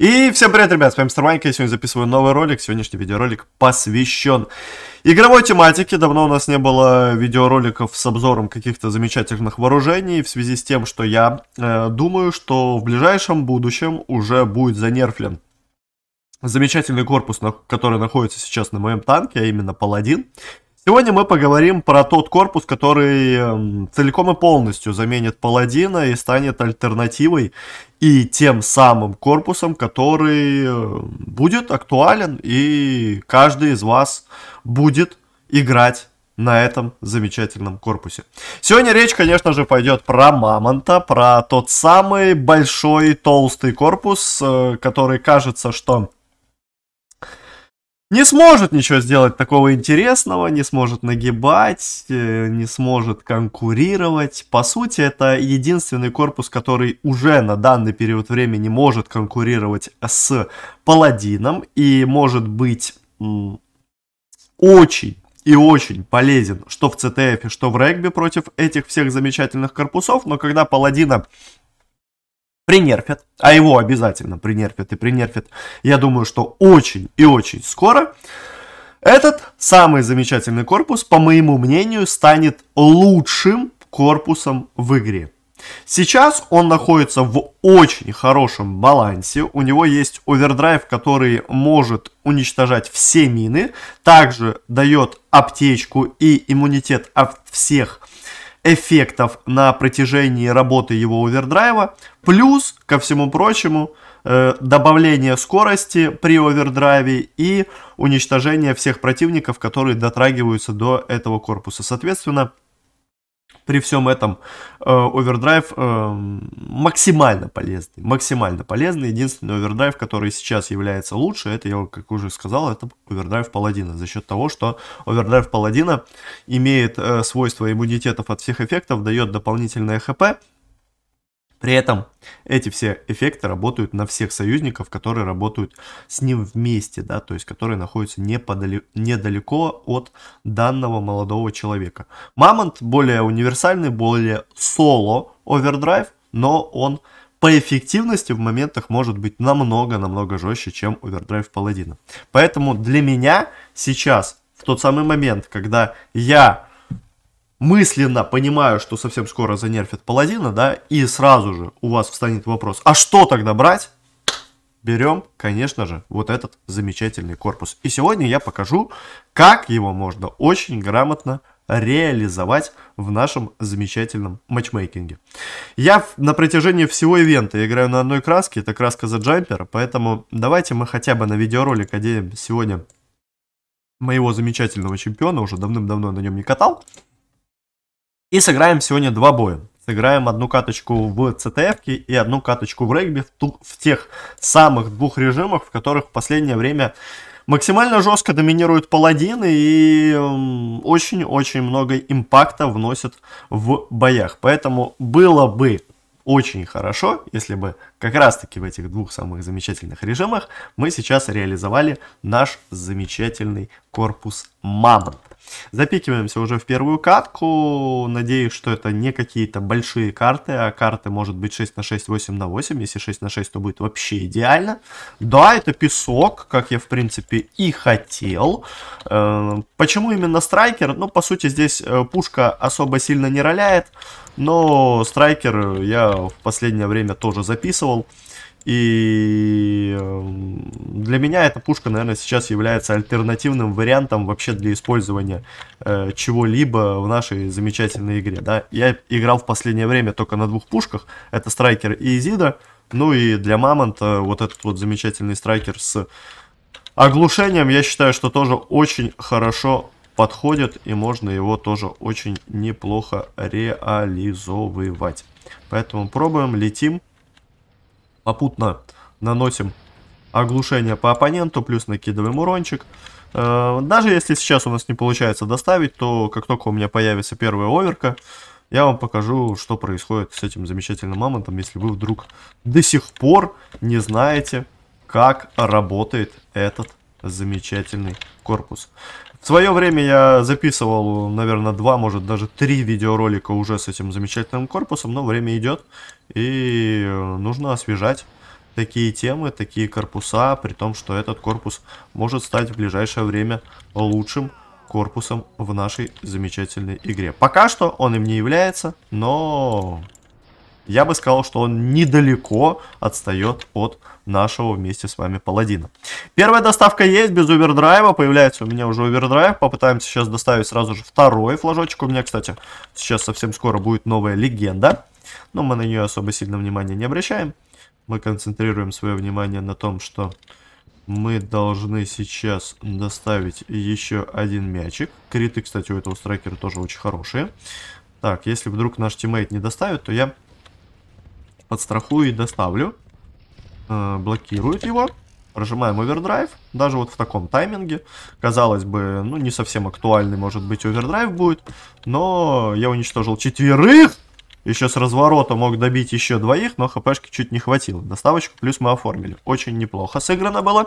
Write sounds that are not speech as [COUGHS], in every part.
И всем привет, ребят, с вами Мистер я сегодня записываю новый ролик, сегодняшний видеоролик посвящен игровой тематике. Давно у нас не было видеороликов с обзором каких-то замечательных вооружений, в связи с тем, что я э, думаю, что в ближайшем будущем уже будет занерфлен замечательный корпус, который находится сейчас на моем танке, а именно Паладин. Сегодня мы поговорим про тот корпус, который эм, целиком и полностью заменит Паладина и станет альтернативой и тем самым корпусом, который э, будет актуален и каждый из вас будет играть на этом замечательном корпусе. Сегодня речь, конечно же, пойдет про Мамонта, про тот самый большой толстый корпус, э, который кажется, что не сможет ничего сделать такого интересного, не сможет нагибать, э, не сможет конкурировать. По сути, это единственный корпус, который уже на данный период времени может конкурировать с паладином и может быть очень и очень полезен, что в ЦТФ, что в регби против этих всех замечательных корпусов, но когда паладина принерфят, а его обязательно принерфят и принерфят, я думаю, что очень и очень скоро, этот самый замечательный корпус, по моему мнению, станет лучшим корпусом в игре. Сейчас он находится в очень хорошем балансе. У него есть овердрайв, который может уничтожать все мины. Также дает аптечку и иммунитет от всех эффектов на протяжении работы его овердрайва, плюс, ко всему прочему, э, добавление скорости при овердрайве и уничтожение всех противников, которые дотрагиваются до этого корпуса. Соответственно, при всем этом э, овердрайв э, максимально полезный, максимально полезный. Единственный овердрайв, который сейчас является лучше, это я, как уже сказал, это овердрайв паладина. За счет того, что овердрайв паладина имеет э, свойство иммунитетов от всех эффектов, дает дополнительное хп, при этом эти все эффекты работают на всех союзников, которые работают с ним вместе, да, то есть которые находятся неподалеко, недалеко от данного молодого человека. Мамонт более универсальный, более соло овердрайв, но он по эффективности в моментах может быть намного-намного жестче, чем овердрайв паладина. Поэтому для меня сейчас, в тот самый момент, когда я мысленно понимаю, что совсем скоро занерфят паладина, да, и сразу же у вас встанет вопрос, а что тогда брать? Берем, конечно же, вот этот замечательный корпус. И сегодня я покажу, как его можно очень грамотно реализовать в нашем замечательном матчмейкинге. Я на протяжении всего ивента играю на одной краске, это краска за джампер, поэтому давайте мы хотя бы на видеоролик оденем сегодня моего замечательного чемпиона, уже давным-давно на нем не катал. И сыграем сегодня два боя. Сыграем одну каточку в CTF и одну каточку в регби в, ту, в тех самых двух режимах, в которых в последнее время максимально жестко доминируют паладины и эм, очень-очень много импакта вносят в боях. Поэтому было бы очень хорошо, если бы как раз-таки в этих двух самых замечательных режимах мы сейчас реализовали наш замечательный корпус мамонт. Запикиваемся уже в первую катку. Надеюсь, что это не какие-то большие карты, а карты может быть 6 на 6, 8 на 8. Если 6 на 6, то будет вообще идеально. Да, это песок, как я в принципе и хотел. Э, почему именно страйкер? Ну, по сути, здесь э, пушка особо сильно не роляет. Но страйкер я в последнее время тоже записывал. И эм, для меня эта пушка, наверное, сейчас является альтернативным вариантом вообще для использования э, чего-либо в нашей замечательной игре. Да? Я играл в последнее время только на двух пушках. Это Страйкер и Изида. Ну и для Мамонта вот этот вот замечательный Страйкер с оглушением, я считаю, что тоже очень хорошо подходит. И можно его тоже очень неплохо реализовывать. Поэтому пробуем, летим. Попутно наносим оглушение по оппоненту, плюс накидываем урончик. Э, даже если сейчас у нас не получается доставить, то как только у меня появится первая оверка, я вам покажу, что происходит с этим замечательным мамонтом, если вы вдруг до сих пор не знаете, как работает этот замечательный корпус. В свое время я записывал, наверное, два, может, даже три видеоролика уже с этим замечательным корпусом, но время идет, и нужно освежать такие темы, такие корпуса, при том, что этот корпус может стать в ближайшее время лучшим корпусом в нашей замечательной игре. Пока что он им не является, но я бы сказал, что он недалеко отстает от нашего вместе с вами паладина. Первая доставка есть, без овердрайва, появляется у меня уже овердрайв, попытаемся сейчас доставить сразу же второй флажочек, у меня, кстати, сейчас совсем скоро будет новая легенда, но мы на нее особо сильно внимания не обращаем, мы концентрируем свое внимание на том, что мы должны сейчас доставить еще один мячик, криты, кстати, у этого страйкера тоже очень хорошие, так, если вдруг наш тиммейт не доставит, то я подстрахую и доставлю. Э, блокирует его. Прожимаем овердрайв, даже вот в таком тайминге. Казалось бы, ну не совсем актуальный, может быть, овердрайв будет. Но я уничтожил четверых! Еще с разворота мог добить еще двоих, но хпшки чуть не хватило. Доставочку плюс мы оформили. Очень неплохо сыграно было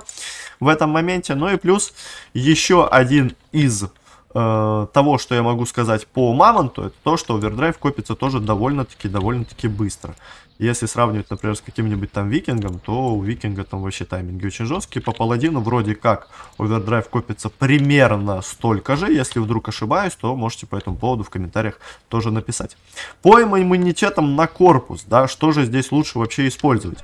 в этом моменте. Ну и плюс еще один из э, того, что я могу сказать по Мамонту, это то, что овердрайв копится тоже довольно-таки, довольно-таки быстро. Если сравнивать, например, с каким-нибудь там викингом, то у викинга там вообще тайминги очень жесткие. По паладину вроде как овердрайв копится примерно столько же. Если вдруг ошибаюсь, то можете по этому поводу в комментариях тоже написать. Пойма иммунитетом на корпус, да, что же здесь лучше вообще использовать?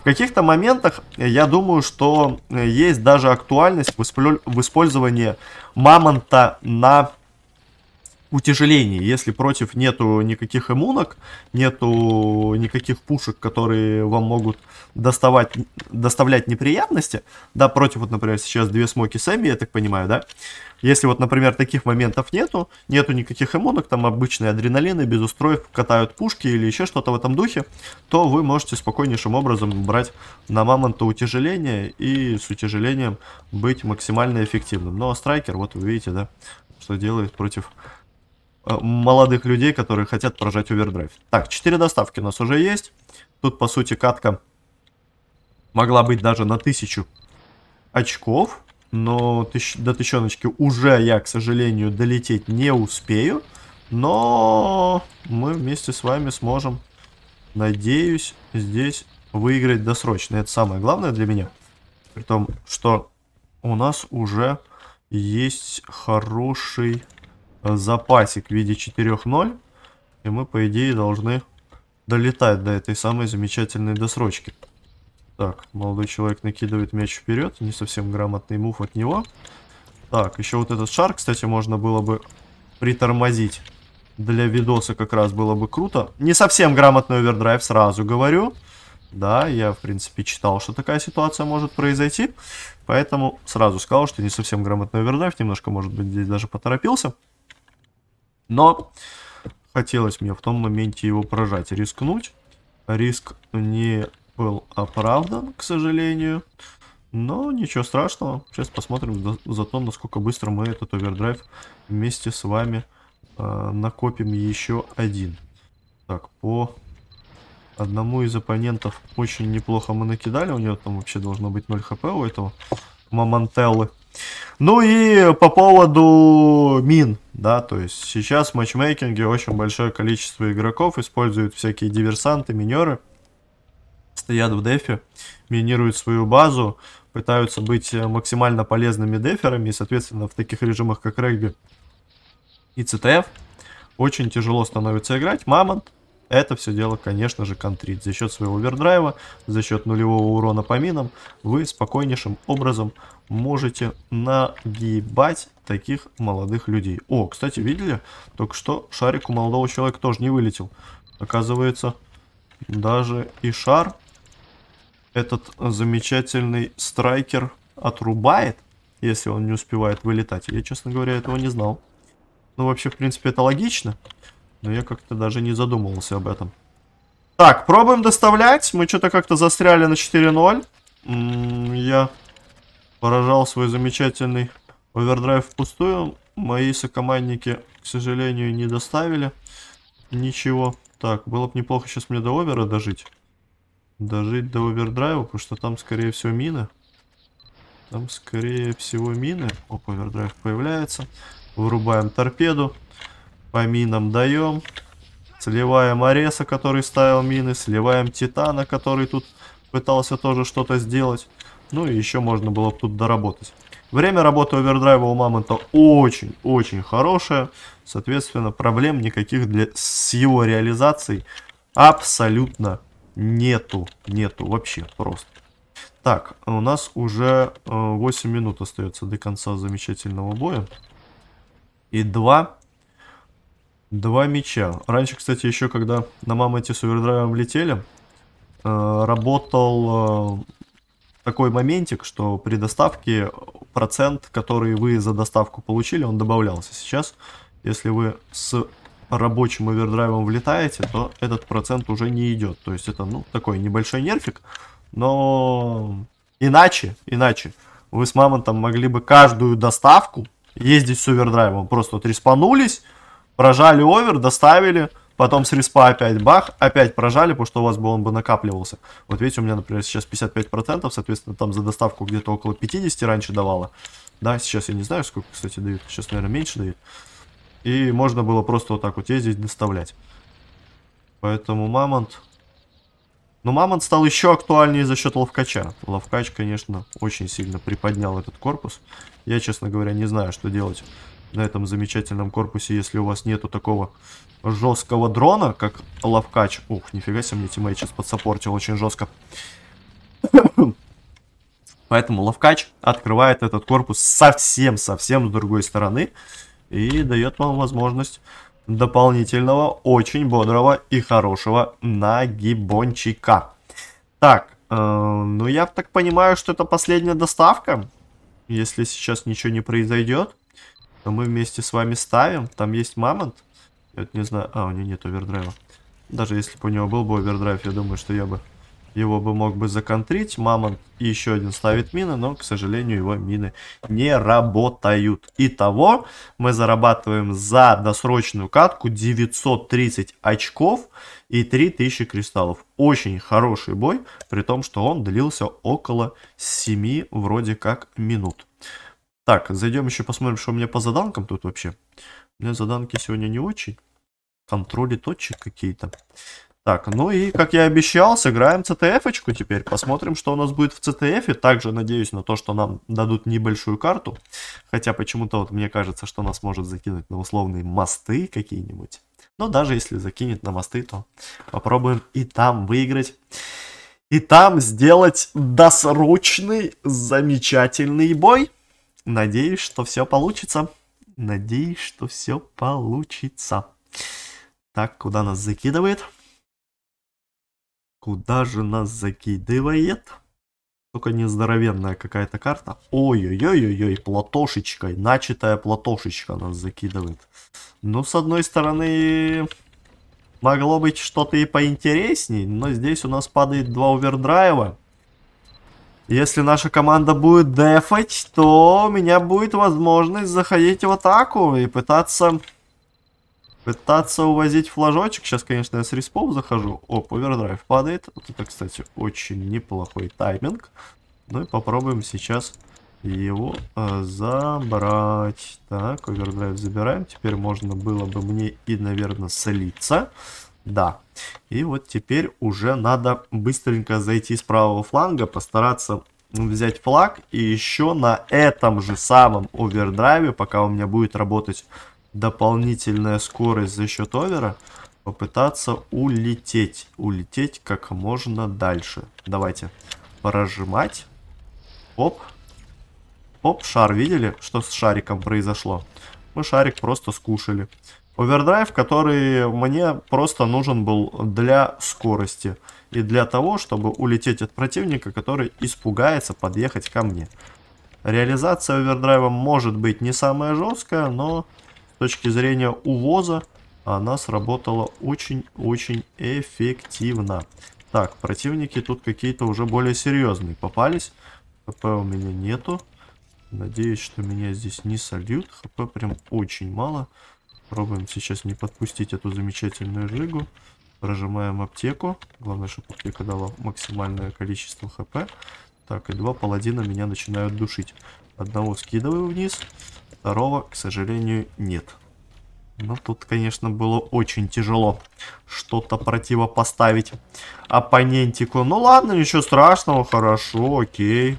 В каких-то моментах э, я думаю, что э, есть даже актуальность в, в использовании мамонта на утяжелений. Если против нету никаких иммунок, нету никаких пушек, которые вам могут доставать, доставлять неприятности, да, против, вот, например, сейчас две смоки сами, я так понимаю, да, если вот, например, таких моментов нету, нету никаких иммунок, там обычные адреналины без устройств катают пушки или еще что-то в этом духе, то вы можете спокойнейшим образом брать на мамонта утяжеление и с утяжелением быть максимально эффективным. Ну а страйкер, вот вы видите, да, что делает против Э, молодых людей, которые хотят прожать овердрайв. Так, 4 доставки у нас уже есть. Тут, по сути, катка могла быть даже на 1000 очков. Но тысяч, до тысячоночки уже я, к сожалению, долететь не успею. Но мы вместе с вами сможем, надеюсь, здесь выиграть досрочно. Это самое главное для меня. При том, что у нас уже есть хороший Э, запасик в виде 4-0. И мы, по идее, должны долетать до этой самой замечательной досрочки. Так, молодой человек накидывает мяч вперед. Не совсем грамотный мув от него. Так, еще вот этот шар, кстати, можно было бы притормозить. Для видоса как раз было бы круто. Не совсем грамотный овердрайв, сразу говорю. Да, я, в принципе, читал, что такая ситуация может произойти. Поэтому сразу сказал, что не совсем грамотный овердрайв. Немножко, может быть, здесь даже поторопился. Но хотелось мне в том моменте его прожать, рискнуть. Риск не был оправдан, к сожалению. Но ничего страшного. Сейчас посмотрим за, то, насколько быстро мы этот овердрайв вместе с вами э, накопим еще один. Так, по одному из оппонентов очень неплохо мы накидали. У него там вообще должно быть 0 хп у этого Мамантеллы. Ну и по поводу мин. Да, то есть сейчас в матчмейкинге очень большое количество игроков используют всякие диверсанты, минеры, стоят в дефе, минируют свою базу, пытаются быть э, максимально полезными деферами, и, соответственно, в таких режимах, как регби и ЦТФ, очень тяжело становится играть. Мамонт это все дело, конечно же, контрит. За счет своего овердрайва, за счет нулевого урона по минам, вы спокойнейшим образом можете нагибать таких молодых людей. О, кстати, видели? Только что шарик у молодого человека тоже не вылетел. Оказывается, даже и шар этот замечательный страйкер отрубает, если он не успевает вылетать. Я, честно говоря, этого не знал. Ну, вообще, в принципе, это логично. Но я как-то даже не задумывался об этом. Так, пробуем доставлять. Мы что-то как-то застряли на 4:0. Я поражал свой замечательный овердрайв впустую. Мои сокомандники, к сожалению, не доставили ничего. Так, было бы неплохо сейчас мне до овера дожить. Дожить до овердрайва, потому что там, скорее всего, мины. Там, скорее всего, мины. Оп, овердрайв появляется. Вырубаем торпеду. По минам даем. Сливаем Ареса, который ставил мины. Сливаем Титана, который тут пытался тоже что-то сделать. Ну и еще можно было тут доработать. Время работы овердрайва у Мамонта очень-очень хорошее. Соответственно, проблем никаких для... с его реализацией абсолютно нету. Нету вообще просто. Так, а у нас уже 8 э, минут остается до конца замечательного боя. И 2... Два мяча. Раньше, кстати, еще когда на Мамонте с овердрайвом летели, э, работал э, такой моментик, что при доставке процент, который вы за доставку получили, он добавлялся. Сейчас, если вы с рабочим овердрайвом влетаете, то этот процент уже не идет. То есть это, ну, такой небольшой нерфик, но иначе, иначе вы с Мамонтом могли бы каждую доставку ездить с овердрайвом. Просто вот респанулись, прожали овер, доставили, потом с респа опять бах, опять прожали, потому что у вас бы он бы накапливался. Вот видите, у меня, например, сейчас 55%, соответственно, там за доставку где-то около 50 раньше давало. Да, сейчас я не знаю, сколько, кстати, дают. Сейчас, наверное, меньше дают. И можно было просто вот так вот ездить, доставлять. Поэтому мамонт... Но ну, мамонт стал еще актуальнее за счет ловкача. Ловкач, конечно, очень сильно приподнял этот корпус. Я, честно говоря, не знаю, что делать на этом замечательном корпусе, если у вас нету такого жесткого дрона, как лавкач. Ух, нифига себе, мне тиммейт сейчас подсопортил очень жестко. [COUGHS] Поэтому лавкач открывает этот корпус совсем-совсем с другой стороны и дает вам возможность дополнительного, очень бодрого и хорошего нагибончика. Так, э, ну я так понимаю, что это последняя доставка, если сейчас ничего не произойдет. Но мы вместе с вами ставим. Там есть мамонт. Я вот не знаю. А, у нее нет овердрайва. Даже если бы у него был бы овердрайв, я думаю, что я бы его бы мог бы законтрить. Мамонт и еще один ставит мины, но, к сожалению, его мины не работают. Итого мы зарабатываем за досрочную катку 930 очков и 3000 кристаллов. Очень хороший бой, при том, что он длился около 7 вроде как минут. Так, зайдем еще посмотрим, что у меня по заданкам тут вообще. У меня заданки сегодня не очень. Контроли точек какие-то. Так, ну и, как я обещал, сыграем CTF-очку теперь. Посмотрим, что у нас будет в CTF. Также надеюсь на то, что нам дадут небольшую карту. Хотя почему-то вот мне кажется, что нас может закинуть на условные мосты какие-нибудь. Но даже если закинет на мосты, то попробуем и там выиграть. И там сделать досрочный замечательный бой. Надеюсь, что все получится. Надеюсь, что все получится. Так, куда нас закидывает? Куда же нас закидывает? Только нездоровенная какая-то карта. Ой-ой-ой-ой, платошечкой, начатая платошечка нас закидывает. Ну, с одной стороны, могло быть что-то и поинтересней, но здесь у нас падает два овердрайва. Если наша команда будет дефать, то у меня будет возможность заходить в атаку и пытаться... Пытаться увозить флажочек. Сейчас, конечно, я с респом захожу. О, овердрайв падает. Вот это, кстати, очень неплохой тайминг. Ну и попробуем сейчас его э, забрать. Так, овердрайв забираем. Теперь можно было бы мне и, наверное, солиться. Да. И вот теперь уже надо быстренько зайти с правого фланга, постараться взять флаг. И еще на этом же самом овердрайве, пока у меня будет работать дополнительная скорость за счет овера, попытаться улететь. Улететь как можно дальше. Давайте прожимать. Оп. Оп, шар. Видели, что с шариком произошло? Мы шарик просто скушали. Овердрайв, который мне просто нужен был для скорости и для того, чтобы улететь от противника, который испугается подъехать ко мне. Реализация овердрайва может быть не самая жесткая, но с точки зрения увоза она сработала очень-очень эффективно. Так, противники тут какие-то уже более серьезные попались. ХП у меня нету. Надеюсь, что меня здесь не сольют. ХП прям очень мало. Пробуем сейчас не подпустить эту замечательную жигу. Прожимаем аптеку. Главное, чтобы аптека дала максимальное количество хп. Так, и два паладина меня начинают душить. Одного скидываю вниз, второго, к сожалению, нет. Но тут, конечно, было очень тяжело что-то противопоставить оппонентику. Ну ладно, ничего страшного, хорошо, окей.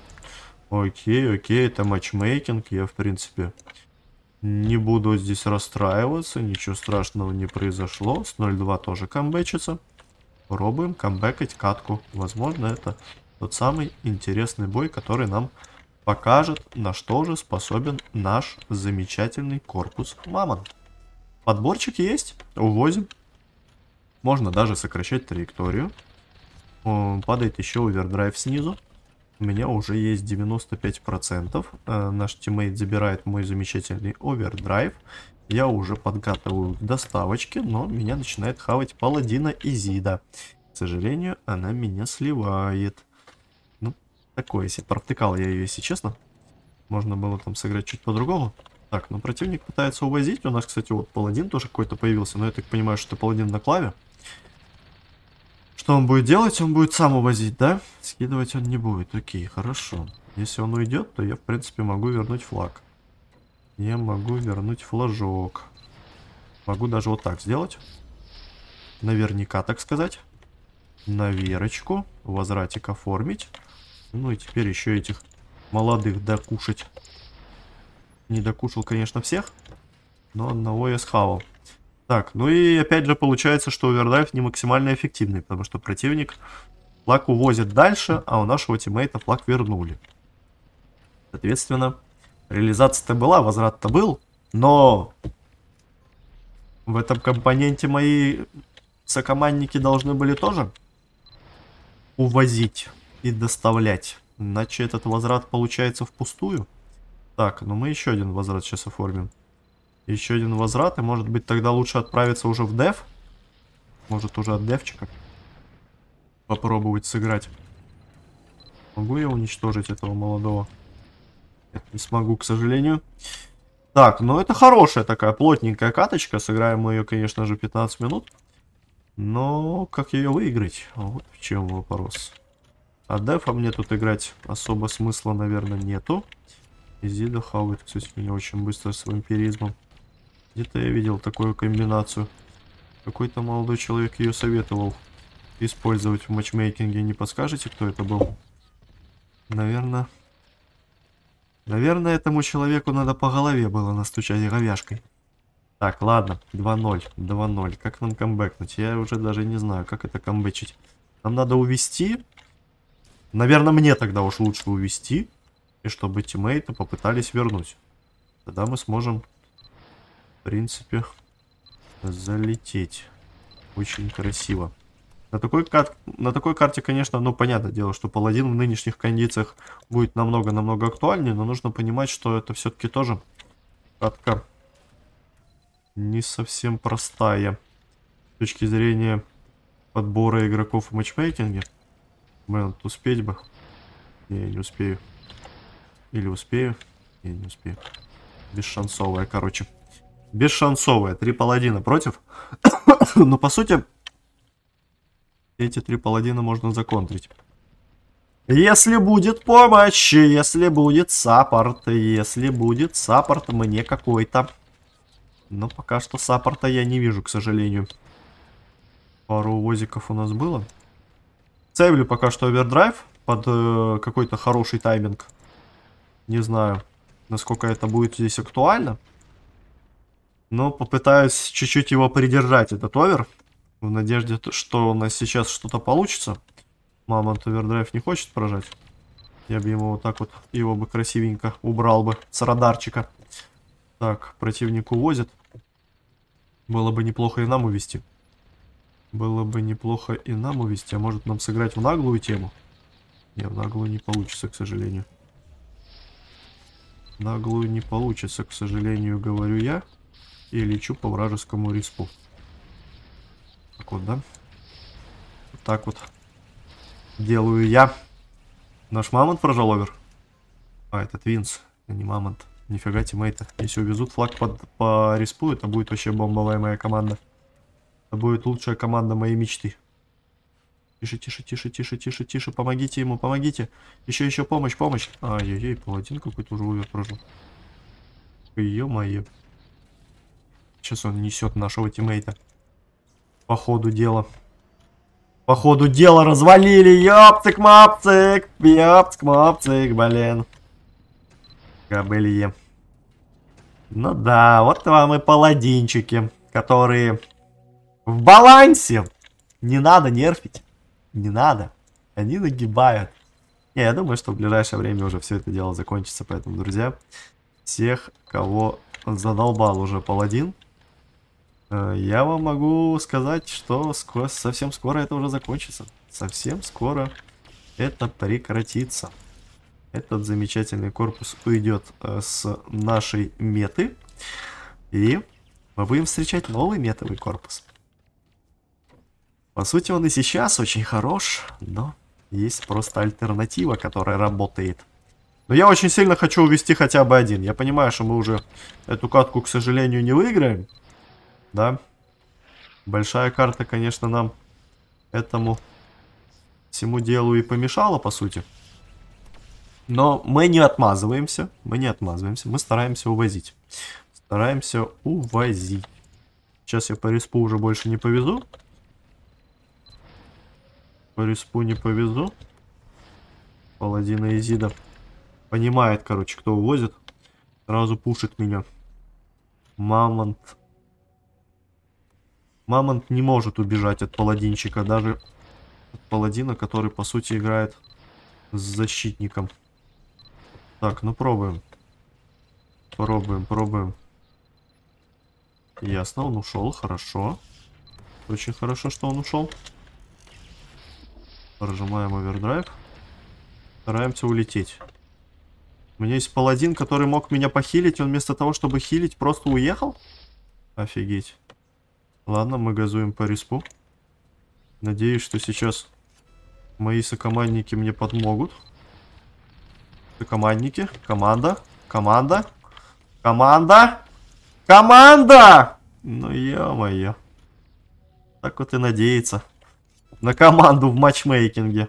Окей, окей, это матчмейкинг, я, в принципе, не буду здесь расстраиваться, ничего страшного не произошло. С 0.2 тоже камбэчится. Пробуем камбэкать катку. Возможно, это тот самый интересный бой, который нам покажет, на что же способен наш замечательный корпус Мамон. Подборчик есть, увозим. Можно даже сокращать траекторию. Падает еще овердрайв снизу. У меня уже есть 95%. Э, наш тиммейт забирает мой замечательный овердрайв. Я уже подготовлю к доставочке, но меня начинает хавать паладина Изида. К сожалению, она меня сливает. Ну, такое себе. Провтыкал я ее, если честно. Можно было там сыграть чуть по-другому. Так, ну противник пытается увозить. У нас, кстати, вот паладин тоже какой-то появился. Но я так понимаю, что это паладин на клаве. Что он будет делать? Он будет сам увозить, да? Скидывать он не будет. Окей, хорошо. Если он уйдет, то я, в принципе, могу вернуть флаг. Я могу вернуть флажок. Могу даже вот так сделать. Наверняка, так сказать. На верочку. Возвратик оформить. Ну и теперь еще этих молодых докушать. Не докушал, конечно, всех. Но одного я схавал. Так, ну и опять же получается, что овердрайв не максимально эффективный, потому что противник флаг увозит дальше, а у нашего тиммейта флаг вернули. Соответственно, реализация-то была, возврат-то был, но в этом компоненте мои сокомандники должны были тоже увозить и доставлять. Иначе этот возврат получается впустую. Так, ну мы еще один возврат сейчас оформим. Еще один возврат, и может быть тогда лучше отправиться уже в деф. Может уже от девчика попробовать сыграть. Могу я уничтожить этого молодого? Нет, не смогу, к сожалению. Так, ну это хорошая такая плотненькая каточка. Сыграем мы ее, конечно же, 15 минут. Но как ее выиграть? Вот в чем вопрос. А дефа мне тут играть особо смысла, наверное, нету. Изида хавает, кстати, меня очень быстро своим перизмом. Где-то я видел такую комбинацию. Какой-то молодой человек ее советовал использовать в матчмейкинге. Не подскажете, кто это был? Наверное... Наверное, этому человеку надо по голове было настучать говяжкой. Так, ладно, 2-0, 2-0. Как нам камбэкнуть? Я уже даже не знаю, как это камбэчить. Нам надо увести. Наверное, мне тогда уж лучше увести. И чтобы тиммейты попытались вернуть. Тогда мы сможем в принципе, залететь. Очень красиво. На такой, кар... на такой карте, конечно, ну, понятное дело, что паладин в нынешних кондициях будет намного-намного актуальнее, но нужно понимать, что это все-таки тоже катка не совсем простая с точки зрения подбора игроков в матчмейкинге. Блин, успеть бы. Не, не успею. Или успею. Не, не успею. Бесшансовая, короче. Бесшансовая. Три паладина против. [COUGHS] Но по сути, эти три паладина можно законтрить. Если будет помощь, если будет саппорт, если будет саппорт мне какой-то. Но пока что саппорта я не вижу, к сожалению. Пару возиков у нас было. Цевлю пока что овердрайв под э, какой-то хороший тайминг. Не знаю, насколько это будет здесь актуально. Но попытаюсь чуть-чуть его придержать, этот овер. В надежде, что у нас сейчас что-то получится. Мамонт овердрайв не хочет поражать. Я бы ему вот так вот, его бы красивенько убрал бы с радарчика. Так, противник увозит. Было бы неплохо и нам увести. Было бы неплохо и нам увести. А может нам сыграть в наглую тему? Не, в наглую не получится, к сожалению. наглую не получится, к сожалению, говорю я. И лечу по вражескому ріспу. Так вот, да? Вот так вот делаю я. Наш мамонт прожал овер. А, это Твинс, не мамонт. Нифига тиммейта. Если увезут флаг под, по респу, это будет вообще бомбовая моя команда. Это будет лучшая команда моей мечты. Тише, тише, тише, тише, тише, тише. Помогите ему, помогите. Еще, еще помощь, помощь. Ай-яй-яй, паладин какой-то уже увер прожил. Ё-моё. Сейчас он несет нашего тиммейта. По ходу дела. По ходу дела развалили. Ёпцик-мапцик. Ёпцик-мапцик, блин. Кобылье. Ну да, вот вам и паладинчики, которые в балансе. Не надо нерфить. Не надо. Они нагибают. Не, я думаю, что в ближайшее время уже все это дело закончится. Поэтому, друзья, всех, кого задолбал уже паладин, Э, я вам могу сказать, что скоро, совсем скоро это уже закончится. Совсем скоро это прекратится. Этот замечательный корпус уйдет э, с нашей меты. И мы будем встречать новый метовый корпус. По сути, он и сейчас очень хорош, но есть просто альтернатива, которая работает. Но я очень сильно хочу увести хотя бы один. Я понимаю, что мы уже эту катку, к сожалению, не выиграем. Да? Большая карта, конечно, нам этому всему делу и помешала, по сути. Но мы не отмазываемся. Мы не отмазываемся. Мы стараемся увозить. Стараемся увозить. Сейчас я по респу уже больше не повезу. По респу не повезу. Паладина Изида. Понимает, короче, кто увозит. Сразу пушит меня. Мамонт. Мамонт не может убежать от паладинчика, даже от паладина, который, по сути, играет с защитником. Так, ну пробуем. Пробуем, пробуем. Ясно, он ушел, хорошо. Очень хорошо, что он ушел. Прожимаем овердрайв. Стараемся улететь. У меня есть паладин, который мог меня похилить. Он вместо того, чтобы хилить, просто уехал. Офигеть. Ладно, мы газуем по респу. Надеюсь, что сейчас мои сокомандники мне подмогут. Сокомандники, команда, команда, команда, команда! Ну, ё-моё. Так вот и надеется. На команду в матчмейкинге.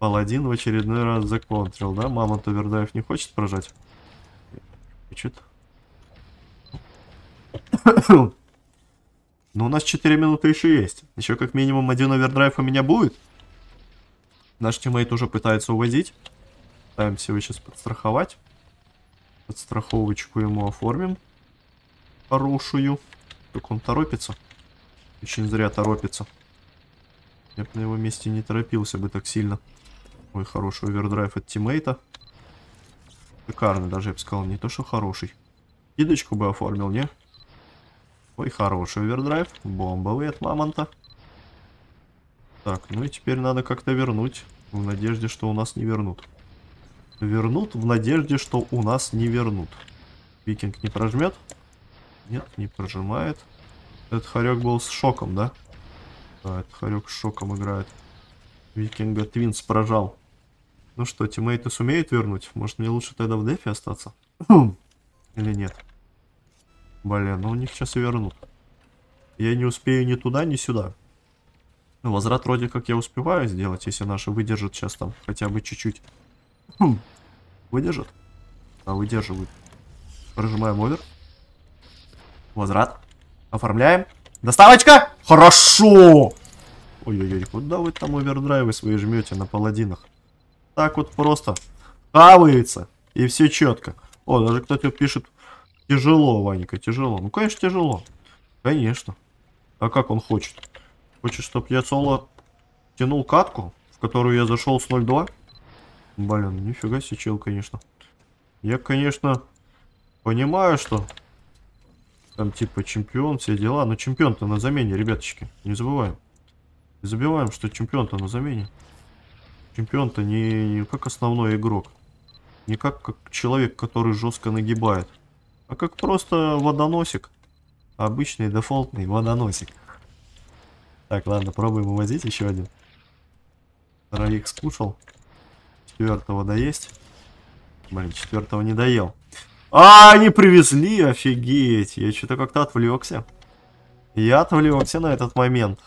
Паладин в очередной раз законтрил, да? Мама Товердаев не хочет прожать? Хочет. Но у нас 4 минуты еще есть. Еще как минимум один овердрайв у меня будет. Наш тиммейт уже пытается уводить. Пытаемся его сейчас подстраховать. Подстраховочку ему оформим. Хорошую. Только он торопится. Очень зря торопится. Я бы на его месте не торопился бы так сильно. Ой, хороший овердрайв от тиммейта. Шикарный даже, я бы сказал. Не то, что хороший. Идочку бы оформил, не? Ой, хороший овердрайв. Бомбовый от мамонта. Так, ну и теперь надо как-то вернуть. В надежде, что у нас не вернут. Вернут в надежде, что у нас не вернут. Викинг не прожмет? Нет, не прожимает. Этот хорек был с шоком, да? Да, этот хорек с шоком играет. Викинга Твинс прожал. Ну что, тиммейты сумеют вернуть? Может мне лучше тогда в дефе остаться? [CLEARS THROAT] Или нет? Блин, ну у них сейчас вернут. Я не успею ни туда, ни сюда. Ну, возврат вроде как я успеваю сделать, если наши выдержат сейчас там хотя бы чуть-чуть. Хм. Выдержат? Да, выдерживают. Прожимаем овер. Возврат. Оформляем. Доставочка! Хорошо! Ой-ой-ой, куда вы там овердрайвы свои жмете на паладинах? Так вот просто хавается. И все четко. О, даже кто-то пишет Тяжело, Ванька, тяжело. Ну, конечно, тяжело. Конечно. А как он хочет? Хочет, чтобы я соло тянул катку, в которую я зашел с 0-2? Блин, нифига себе чел, конечно. Я, конечно, понимаю, что там типа чемпион, все дела. Но чемпион-то на замене, ребяточки. Не забываем. Не забываем, что чемпион-то на замене. Чемпион-то не, не как основной игрок. Не как, как человек, который жестко нагибает. А как просто водоносик. Обычный дефолтный водоносик. Так, ладно, пробуем увозить еще один. Второлик скушал. Четвертого доесть. Блин, четвертого не доел. А, они привезли, офигеть. Я что-то как-то отвлекся. Я отвлекся на этот момент.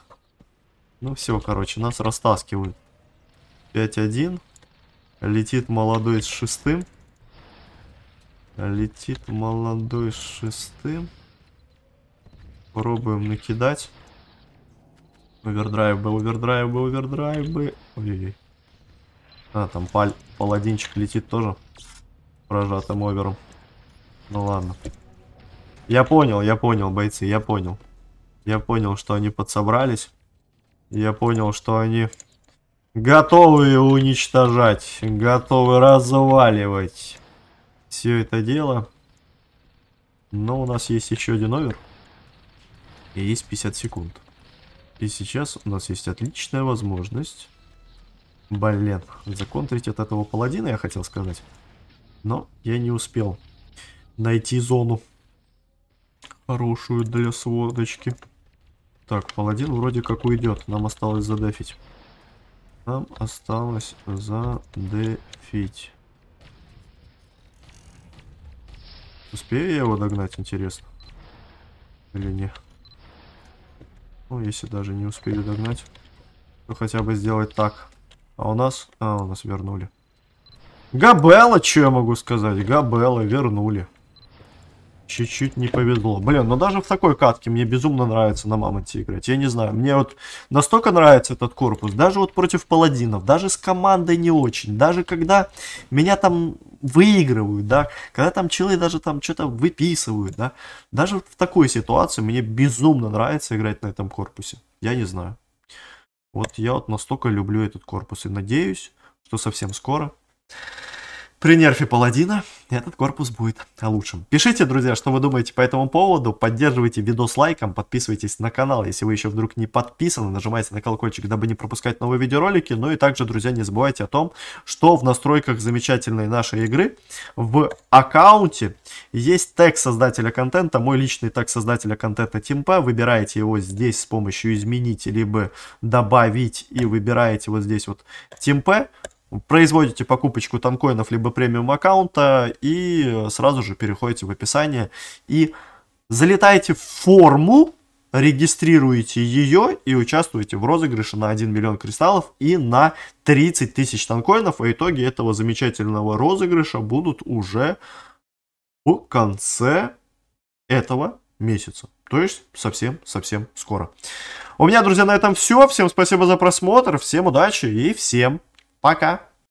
Ну все, короче, нас растаскивают. 5-1. Летит молодой с шестым. Летит молодой шестым. Пробуем накидать. Овердрайвы, овердрайвы, овердрайвы. Ой-ой-ой. А, там паль... паладинчик летит тоже. Прожатым овером. Ну ладно. Я понял, я понял, бойцы, я понял. Я понял, что они подсобрались. Я понял, что они готовы уничтожать. Готовы разваливать все это дело. Но у нас есть еще один овер. И есть 50 секунд. И сейчас у нас есть отличная возможность. Блин, законтрить от этого паладина, я хотел сказать. Но я не успел найти зону. Хорошую для сводочки. Так, паладин вроде как уйдет. Нам осталось задефить. Нам осталось задефить. Успею я его догнать, интересно? Или не? Ну, если даже не успели догнать, то хотя бы сделать так. А у нас... А, у нас вернули. Габелла, что я могу сказать? Габелла вернули. Чуть-чуть не повезло. Блин, но ну даже в такой катке мне безумно нравится на Мамонте играть. Я не знаю, мне вот настолько нравится этот корпус. Даже вот против паладинов, даже с командой не очень. Даже когда меня там выигрывают, да, когда там челы даже там что-то выписывают, да. Даже в такой ситуации мне безумно нравится играть на этом корпусе. Я не знаю. Вот я вот настолько люблю этот корпус и надеюсь, что совсем скоро при нерфе паладина этот корпус будет лучшим. Пишите, друзья, что вы думаете по этому поводу. Поддерживайте видос лайком, подписывайтесь на канал, если вы еще вдруг не подписаны. Нажимайте на колокольчик, дабы не пропускать новые видеоролики. Ну и также, друзья, не забывайте о том, что в настройках замечательной нашей игры в аккаунте есть тег создателя контента. Мой личный тег создателя контента Тимпа. Выбираете его здесь с помощью «Изменить» либо «Добавить» и выбираете вот здесь вот Тимпа производите покупочку танкоинов либо премиум аккаунта и сразу же переходите в описание и залетаете в форму, регистрируете ее и участвуете в розыгрыше на 1 миллион кристаллов и на 30 тысяч танкоинов. А итоги этого замечательного розыгрыша будут уже в конце этого месяца. То есть совсем-совсем скоро. У меня, друзья, на этом все. Всем спасибо за просмотр, всем удачи и всем Пока!